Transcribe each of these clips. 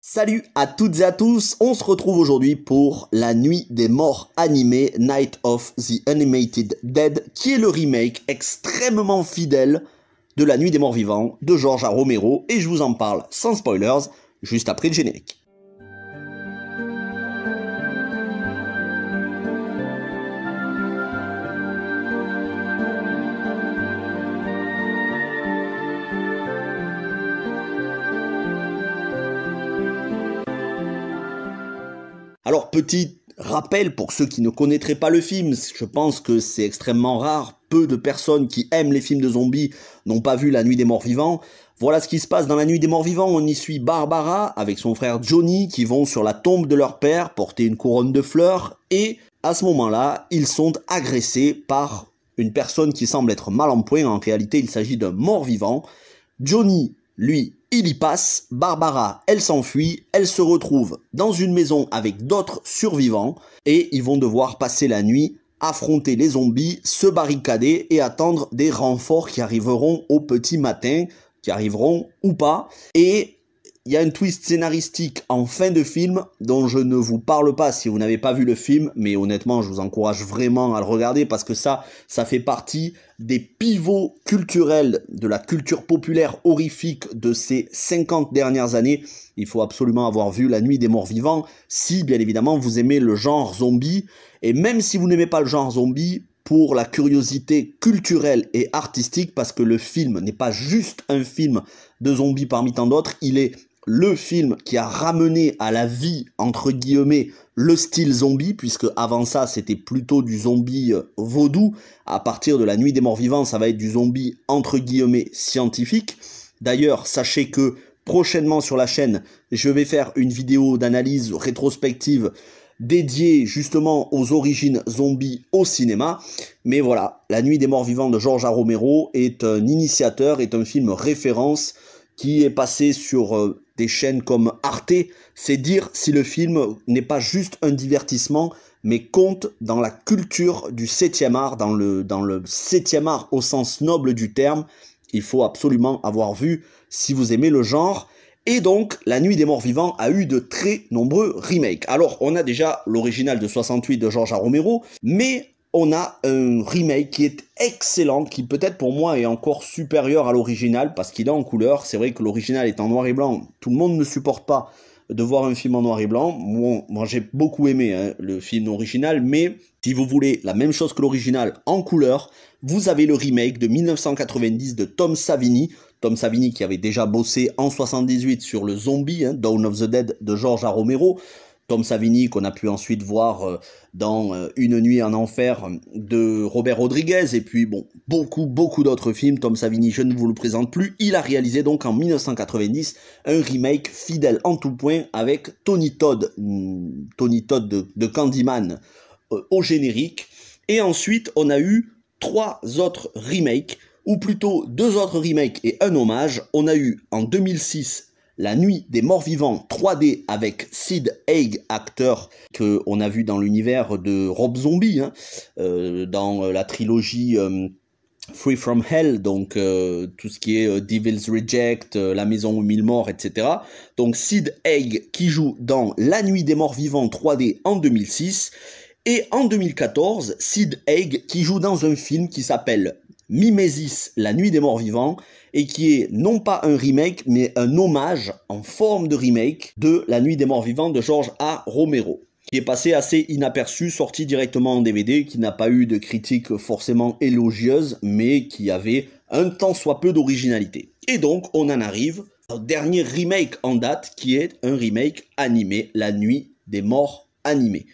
Salut à toutes et à tous, on se retrouve aujourd'hui pour La Nuit des Morts animée, Night of the Animated Dead, qui est le remake extrêmement fidèle de La Nuit des Morts Vivants de George A. Romero, et je vous en parle sans spoilers, juste après le générique. Alors, petit rappel pour ceux qui ne connaîtraient pas le film, je pense que c'est extrêmement rare, peu de personnes qui aiment les films de zombies n'ont pas vu La Nuit des Morts Vivants. Voilà ce qui se passe dans La Nuit des Morts Vivants, on y suit Barbara avec son frère Johnny qui vont sur la tombe de leur père porter une couronne de fleurs et à ce moment-là, ils sont agressés par une personne qui semble être mal en point, en réalité il s'agit d'un mort-vivant. Johnny, lui, il y passe, Barbara, elle s'enfuit, elle se retrouve dans une maison avec d'autres survivants et ils vont devoir passer la nuit, affronter les zombies, se barricader et attendre des renforts qui arriveront au petit matin, qui arriveront ou pas. Et il y a un twist scénaristique en fin de film dont je ne vous parle pas si vous n'avez pas vu le film, mais honnêtement, je vous encourage vraiment à le regarder parce que ça, ça fait partie des pivots culturels de la culture populaire horrifique de ces 50 dernières années. Il faut absolument avoir vu La Nuit des Morts Vivants si, bien évidemment, vous aimez le genre zombie. Et même si vous n'aimez pas le genre zombie, pour la curiosité culturelle et artistique parce que le film n'est pas juste un film de zombies parmi tant d'autres, il est le film qui a ramené à la vie, entre guillemets, le style zombie, puisque avant ça c'était plutôt du zombie euh, vaudou, à partir de la nuit des morts vivants ça va être du zombie, entre guillemets, scientifique. D'ailleurs, sachez que prochainement sur la chaîne, je vais faire une vidéo d'analyse rétrospective dédiée justement aux origines zombies au cinéma. Mais voilà, La Nuit des Morts Vivants de George A. Romero est un initiateur, est un film référence qui est passé sur euh, des chaînes comme Arte, c'est dire si le film n'est pas juste un divertissement, mais compte dans la culture du 7e art, dans le, dans le 7e art au sens noble du terme. Il faut absolument avoir vu si vous aimez le genre. Et donc, La Nuit des Morts Vivants a eu de très nombreux remakes. Alors, on a déjà l'original de 68 de George A. Romero, mais on a un remake qui est excellent, qui peut-être pour moi est encore supérieur à l'original, parce qu'il est en couleur. C'est vrai que l'original est en noir et blanc, tout le monde ne supporte pas de voir un film en noir et blanc. moi j'ai beaucoup aimé hein, le film original, mais si vous voulez la même chose que l'original en couleur, vous avez le remake de 1990 de Tom Savini. Tom Savini qui avait déjà bossé en 78 sur le zombie, hein, Dawn of the Dead de George A. Romero. Tom Savini, qu'on a pu ensuite voir euh, dans euh, Une nuit en enfer de Robert Rodriguez, et puis bon, beaucoup, beaucoup d'autres films. Tom Savini, je ne vous le présente plus. Il a réalisé donc en 1990 un remake fidèle en tout point avec Tony Todd, hmm, Tony Todd de, Candyman euh, au générique. Et ensuite, on a eu trois autres remakes, ou plutôt deux autres remakes et un hommage. On a eu en 2006 la Nuit des Morts Vivants 3D avec Sid Haig, acteur que on a vu dans l'univers de Rob Zombie, hein, euh, dans la trilogie euh, Free From Hell, donc euh, tout ce qui est Devil's Reject, La Maison aux Mille Morts, etc. Donc Sid Haig qui joue dans La Nuit des Morts Vivants 3D en 2006. Et en 2014, Sid Haig qui joue dans un film qui s'appelle Mimesis, la nuit des morts vivants, et qui est non pas un remake, mais un hommage en forme de remake de La nuit des morts vivants de George A. Romero qui est passé assez inaperçu, sorti directement en DVD, qui n'a pas eu de critique forcément élogieuse, mais qui avait un tant soit peu d'originalité. Et donc, on en arrive au dernier remake en date, qui est un remake animé, La Nuit des Morts animé.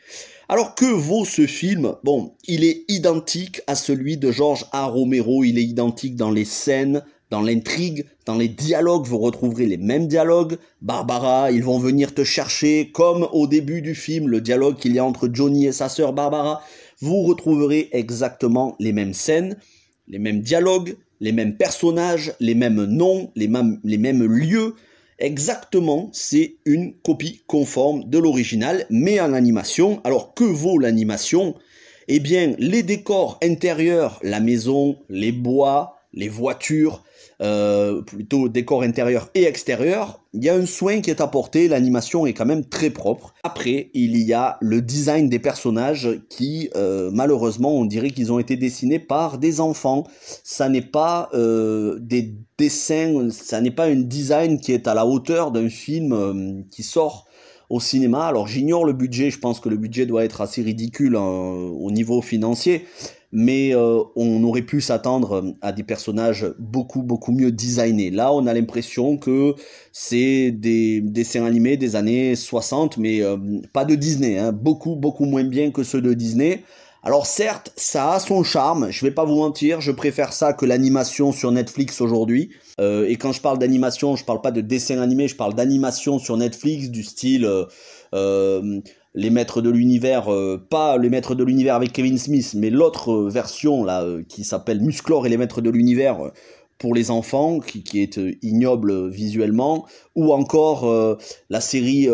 Alors que vaut ce film Bon, il est identique à celui de George A. Romero, il est identique dans les scènes, dans l'intrigue, dans les dialogues, vous retrouverez les mêmes dialogues. Barbara, ils vont venir te chercher, comme au début du film, le dialogue qu'il y a entre Johnny et sa sœur Barbara. Vous retrouverez exactement les mêmes scènes, les mêmes dialogues, les mêmes personnages, les mêmes noms, les, les mêmes lieux, Exactement, c'est une copie conforme de l'original, mais en animation. Alors que vaut l'animation Eh bien, les décors intérieurs, la maison, les bois, les voitures, euh, plutôt décor intérieur et extérieur, il y a un soin qui est apporté, l'animation est quand même très propre. Après, il y a le design des personnages qui, euh, malheureusement, on dirait qu'ils ont été dessinés par des enfants. Ça n'est pas euh, des dessins, ça n'est pas un design qui est à la hauteur d'un film qui sort au cinéma. Alors j'ignore le budget, je pense que le budget doit être assez ridicule hein, au niveau financier, mais euh, on aurait pu s'attendre euh, à des personnages beaucoup beaucoup mieux designés. Là, on a l'impression que c'est des dessins animés des années 60, mais euh, pas de Disney, hein. beaucoup beaucoup moins bien que ceux de Disney. Alors certes, ça a son charme, je vais pas vous mentir, je préfère ça que l'animation sur Netflix aujourd'hui. Euh, et quand je parle d'animation, je parle pas de dessin animé, je parle d'animation sur Netflix du style euh, les maîtres de l'univers, euh, pas les maîtres de l'univers avec Kevin Smith, mais l'autre euh, version là euh, qui s'appelle musclore et les maîtres de l'univers pour les enfants, qui, qui est ignoble visuellement, ou encore la série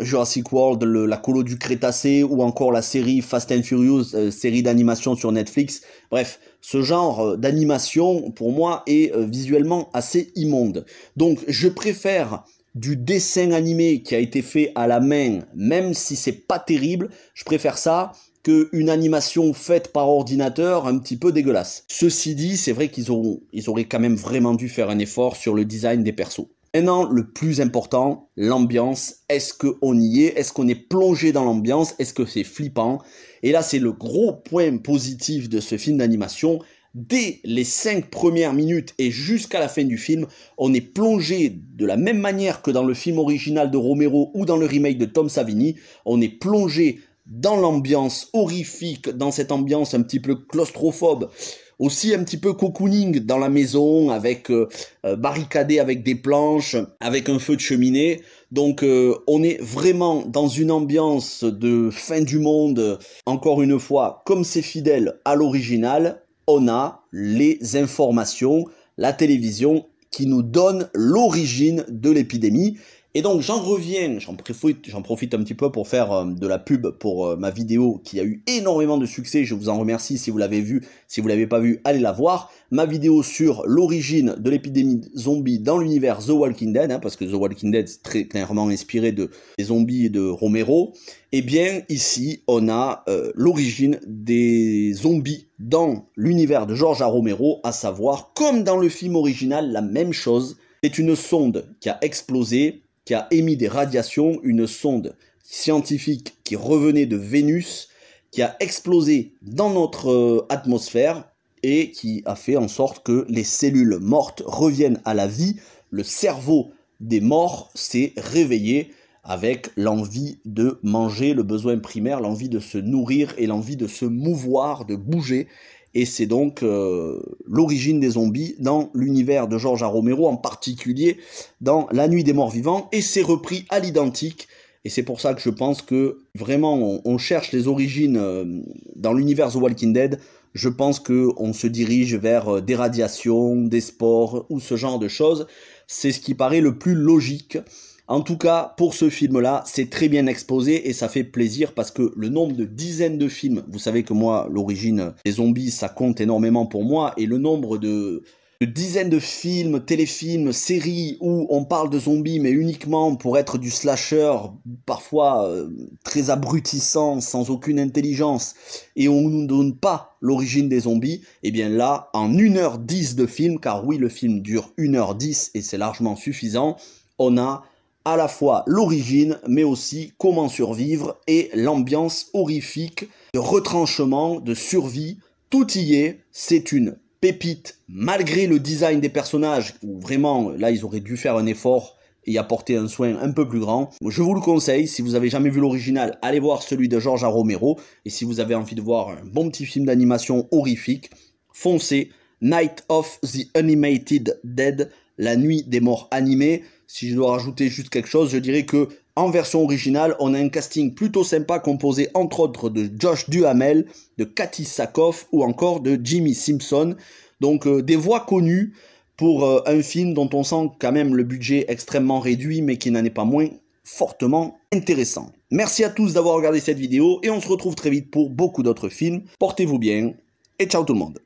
Jurassic World, la colo du Crétacé, ou encore la série Fast and Furious, série d'animation sur Netflix. Bref, ce genre d'animation pour moi est visuellement assez immonde. Donc je préfère du dessin animé qui a été fait à la main, même si c'est pas terrible, je préfère ça qu'une animation faite par ordinateur un petit peu dégueulasse. Ceci dit, c'est vrai qu'ils ils auraient quand même vraiment dû faire un effort sur le design des persos. Maintenant, le plus important, l'ambiance. Est-ce qu'on y est Est-ce qu'on est plongé dans l'ambiance Est-ce que c'est flippant Et là, c'est le gros point positif de ce film d'animation, dès les cinq premières minutes et jusqu'à la fin du film, on est plongé de la même manière que dans le film original de Romero ou dans le remake de Tom Savini, on est plongé dans l'ambiance horrifique, dans cette ambiance un petit peu claustrophobe, aussi un petit peu cocooning dans la maison, avec euh, euh, barricadé avec des planches, avec un feu de cheminée. Donc euh, on est vraiment dans une ambiance de fin du monde, encore une fois, comme c'est fidèle à l'original, on a les informations, la télévision qui nous donne l'origine de l'épidémie et donc j'en reviens, j'en profite, j'en profite un petit peu pour faire euh, de la pub pour euh, ma vidéo qui a eu énormément de succès. Je vous en remercie si vous l'avez vu. Si vous l'avez pas vu, allez la voir. Ma vidéo sur l'origine de l'épidémie zombie dans l'univers The Walking Dead, hein, parce que The Walking Dead est très clairement inspiré de des zombies et de Romero. et eh bien ici on a euh, l'origine des zombies dans l'univers de George A. Romero, à savoir comme dans le film original la même chose. C'est une sonde qui a explosé qui a émis des radiations, une sonde scientifique qui revenait de Vénus, qui a explosé dans notre euh, atmosphère et qui a fait en sorte que les cellules mortes reviennent à la vie. Le cerveau des morts s'est réveillé avec l'envie de manger, le besoin primaire, l'envie de se nourrir et l'envie de se mouvoir, de bouger et c'est donc euh, l'origine des zombies dans l'univers de George A. Romero, en particulier dans La Nuit des Morts Vivants, et c'est repris à l'identique. Et c'est pour ça que je pense que vraiment on, cherche les origines euh, dans l'univers The Walking Dead. Je pense que on se dirige vers euh, des radiations, des sports ou ce genre de choses. C'est ce qui paraît le plus logique. En tout cas, pour ce film-là, c'est très bien exposé et ça fait plaisir parce que le nombre de dizaines de films, vous savez que moi, l'origine des zombies, ça compte énormément pour moi, et le nombre de, dizaines de films, téléfilms, séries où on parle de zombies mais uniquement pour être du slasher, parfois euh, très abrutissant, sans aucune intelligence, et on ne nous donne pas l'origine des zombies, et eh bien là, en 1h10 de film, car oui, le film dure 1h10 et c'est largement suffisant, on a à la fois l'origine, mais aussi comment survivre et l'ambiance horrifique de retranchement, de survie. Tout y est, c'est une pépite, malgré le design des personnages, où vraiment, là, ils auraient dû faire un effort et apporter un soin un peu plus grand. Je vous le conseille, si vous avez jamais vu l'original, allez voir celui de George A. Romero, et si vous avez envie de voir un bon petit film d'animation horrifique, foncez, Night of the Animated Dead, la nuit des morts animés, si je dois rajouter juste quelque chose, je dirais que en version originale, on a un casting plutôt sympa composé entre autres de Josh Duhamel, de Cathy Sakoff ou encore de Jimmy Simpson. Donc euh, des voix connues pour euh, un film dont on sent quand même le budget extrêmement réduit mais qui n'en est pas moins fortement intéressant. Merci à tous d'avoir regardé cette vidéo et on se retrouve très vite pour beaucoup d'autres films. Portez-vous bien et ciao tout le monde.